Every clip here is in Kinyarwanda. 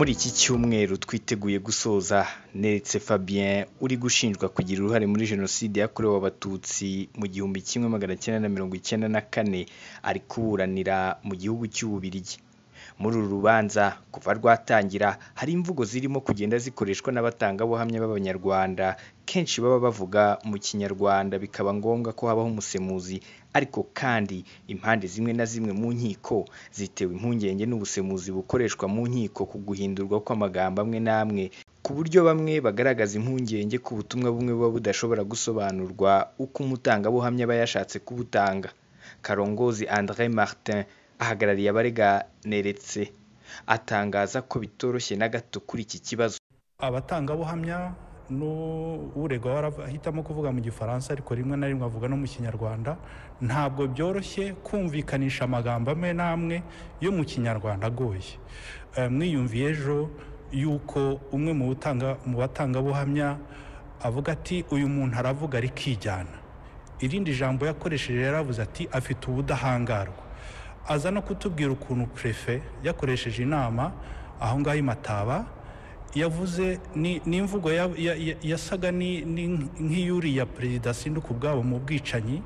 muri iki cyumweru twiteguye gusoza neretse fabien uri gushinjwa kugira uruhare muri jenoside yakorewe abatutsi mu gihumbi kimwe magana cyenda na mirongo icyenda na kane ari kuburanira mu gihugu cy'ububirigi muri uru rubanza kuva rwatangira hari imvugo zirimo kugenda zikoreshwa n'abatangabuhamya b'abanyarwanda kenshi baba bavuga mu kinyarwanda bikaba ngombwa ko habaho umusemuzi ariko kandi impande zimwe na zimwe mu nkiko zitewe impungenge n'ubusemuzi bukoreshwa mu nkiko ku guhindurwa kw'amagambo amwe n'amwe ku buryo bamwe bagaragaza impungenge ku butumwa bumwe buba budashobora gusobanurwa uko umutangabuhamya aba yashatse kubutanga karongozi andre martin ahagarariye abareganeretse atangaza ko bitoroshye na gato kuri iki kibazo abatangabuhamya n'uregwa ahitamo kuvuga mu gifaransa ariko rimwe na rimwe avuga no mu kinyarwanda ntabwo byoroshye kumvikanisha amagambo amwe n'amwe yo mu kinyarwanda agoye eh, mwiyumviye ejo yuko umwe mu mu batangabuhamya avuga ati uyu muntu aravuga arikijyana irindi jambo yakoresheje yaravuze ati afite ubudahangarwa aza no kutubwira ukuntu perefe yakoresheje inama aho ngaho i mataba yavuze n'imvugo yasaga nk'iyuriya perezida sinduka ubwabo mu bwicanyi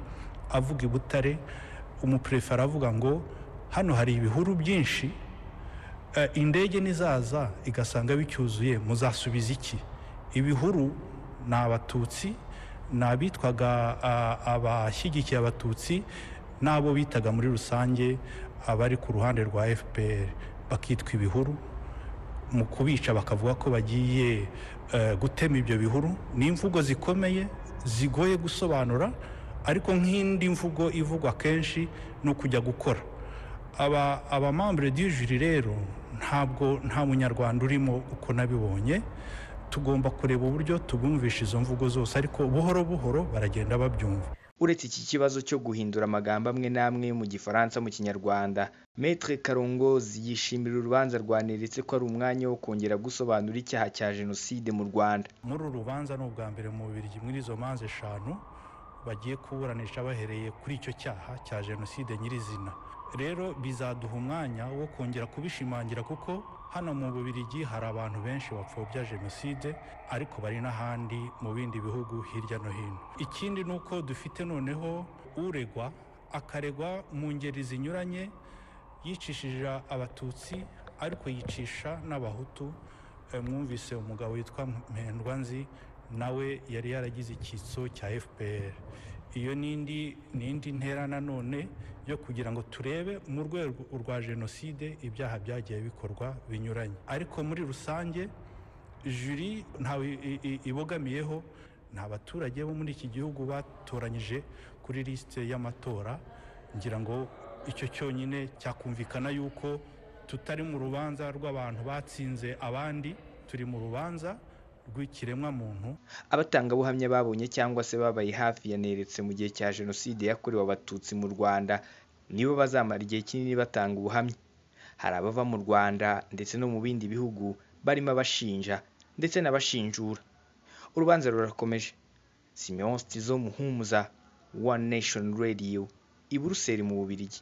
avuga i butare umuperefe aravuga ngo hano hari ibihuru byinshi eh, indege n'izaza igasanga bicyuzuye muzasubiza iki ibihuru ni abatutsi ni abitwaga abashyigikiye abatutsi n'abo bitaga muri rusange abari ku ruhande rwa fpr bakitwa ibihuru mu kubica bakavuga ko bagiye eh, gutema ibyo bihuru ni imvugo zikomeye zigoye gusobanura ariko nk'indi mvugo ivugwa kenshi ni ukujya gukora abamambure dijiri rero ntabwo nta munyarwanda urimo uko nabibonye tugomba kureba uburyo tubumvisha izo mvugo zose ariko buhoro buhoro baragenda babyumva Uretse iki kibazo cyo guhindura amagambo amwe n'amwe mu Gifaransa mu Kinyarwanda Me Karongozi yishimira urubanza rwaneretse ko ari umwanya wo kongera gusobanura icyaha cya Jenoside mu Rwanda muri uru rubanza ni ubwa mbere mu Bubiligi muri izo manza eshanu bagiye kuburanisha bahereye kuri icyo cyaha cya Jenoside nyirizina rero bizaduha umwanya wo kongera kubishimangira kuko hano mu bubirigi hari abantu benshi bapfobya jenoside ariko bari n'ahandi mu bindi bihugu hirya no hino ikindi ni uko dufite noneho uregwa akaregwa mu ngeri zinyuranye yicishije abatutsi ariko yicisha n'abahutu eh, mwumvise umugabo witwa mpendwanzi nawe yari yaragize icyitso cya fpr iyo n'indi ntera nanone yo kugira ngo turebe mu rwego rwa jenoside ibyaha byagiye bikorwa binyuranye ariko muri rusange juri ntawe ibogamiyeho nta abaturage bo muri iki gihugu batoranyije kuri lisite y'amatora ngira ngo icyo cyonyine cyakumvikana yuko tutari mu rubanza rw'abantu batsinze abandi turi mu rubanza rw'ikiremwamuntu abatangabuhamya babonye cyangwa se babaye hafi yaneretse mu gihe cya jenoside yakorewe abatutsi mu rwanda nibo bazamara igihe kinini batanga ubuhamya hari abava mu rwanda ndetse no mu bindi bihugu barimo abashinja ndetse n'abashinjura urubanza rurakomeje simeon stizo muhumuza one nation radio i buruseli mu bubirigi